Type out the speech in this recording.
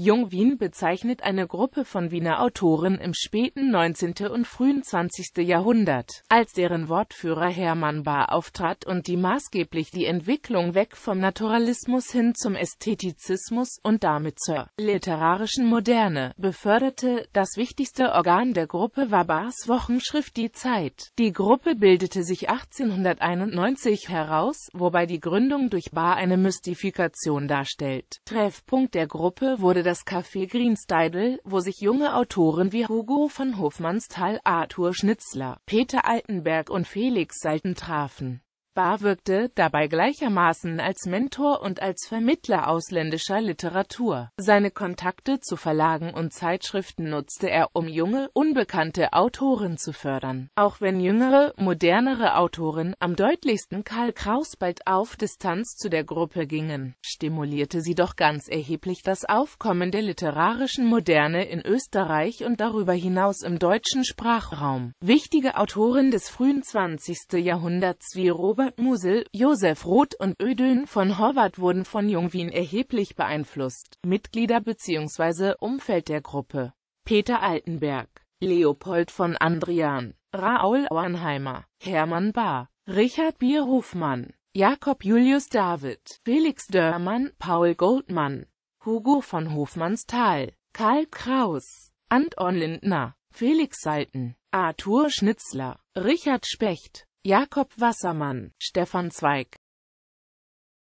Jung-Wien bezeichnet eine Gruppe von Wiener Autoren im späten 19. und frühen 20. Jahrhundert, als deren Wortführer Hermann Bahr auftrat und die maßgeblich die Entwicklung weg vom Naturalismus hin zum Ästhetizismus und damit zur literarischen Moderne beförderte. Das wichtigste Organ der Gruppe war Bahrs Wochenschrift Die Zeit. Die Gruppe bildete sich 1891 heraus, wobei die Gründung durch Bahr eine Mystifikation darstellt. Treffpunkt der Gruppe wurde das Café Greensteidel, wo sich junge Autoren wie Hugo von Hofmannsthal, Arthur Schnitzler, Peter Altenberg und Felix Salten trafen. Bar wirkte dabei gleichermaßen als Mentor und als Vermittler ausländischer Literatur. Seine Kontakte zu Verlagen und Zeitschriften nutzte er, um junge, unbekannte Autoren zu fördern. Auch wenn jüngere, modernere Autoren, am deutlichsten Karl Kraus, bald auf Distanz zu der Gruppe gingen, stimulierte sie doch ganz erheblich das Aufkommen der literarischen Moderne in Österreich und darüber hinaus im deutschen Sprachraum. Wichtige Autoren des frühen 20. Jahrhunderts wie Robert Musel, Josef Roth und Ödön von Horvath wurden von Jungwien erheblich beeinflusst. Mitglieder bzw. Umfeld der Gruppe Peter Altenberg, Leopold von Andrian, Raoul Auenheimer, Hermann Bahr, Richard Bierhofmann, Jakob Julius David, Felix Dörrmann, Paul Goldmann, Hugo von Hofmannsthal, Karl Kraus, Anton Lindner, Felix Salten, Arthur Schnitzler, Richard Specht, Jakob Wassermann, Stefan Zweig